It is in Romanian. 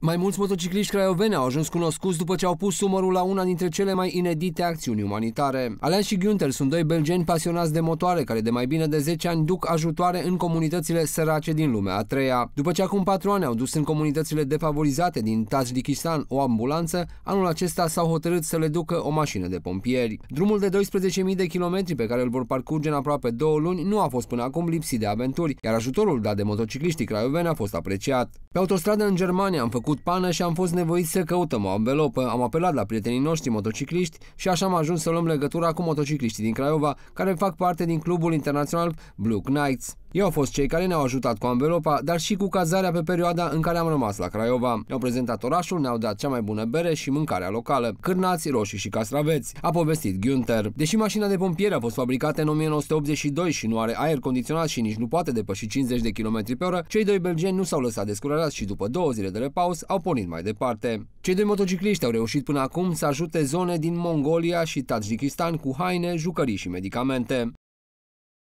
Mai mulți motocicliști craioveni au ajuns cunoscuți după ce au pus umărul la una dintre cele mai inedite acțiuni umanitare. Alain și Günther sunt doi belgeni pasionați de motoare care de mai bine de 10 ani duc ajutoare în comunitățile sărace din lumea a treia. După ce acum 4 ani au dus în comunitățile defavorizate din Tajikistan o ambulanță, anul acesta s-au hotărât să le ducă o mașină de pompieri. Drumul de 12.000 de kilometri pe care îl vor parcurge în aproape două luni nu a fost până acum lipsit de aventuri, iar ajutorul dat de motocicliștii craioveni a fost apreciat. Pe autostradă în Germania am făcut făcut pană și am fost nevoiți să căutăm o ambelopă. Am apelat la prietenii noștri motocicliști și așa am ajuns să luăm legătura cu motocicliștii din Craiova, care fac parte din clubul internațional Blue Knights. Ei au fost cei care ne-au ajutat cu anvelopa, dar și cu cazarea pe perioada în care am rămas la Craiova. Ne-au prezentat orașul, ne-au dat cea mai bună bere și mâncarea locală, cârnați, roșii și castraveți, a povestit Günther. Deși mașina de pompieri a fost fabricată în 1982 și nu are aer condiționat și nici nu poate depăși 50 de km pe oră, cei doi belgeni nu s-au lăsat descurajați și după două zile de repaus au pornit mai departe. Cei doi motocicliști au reușit până acum să ajute zone din Mongolia și Tajikistan cu haine, jucării și medicamente.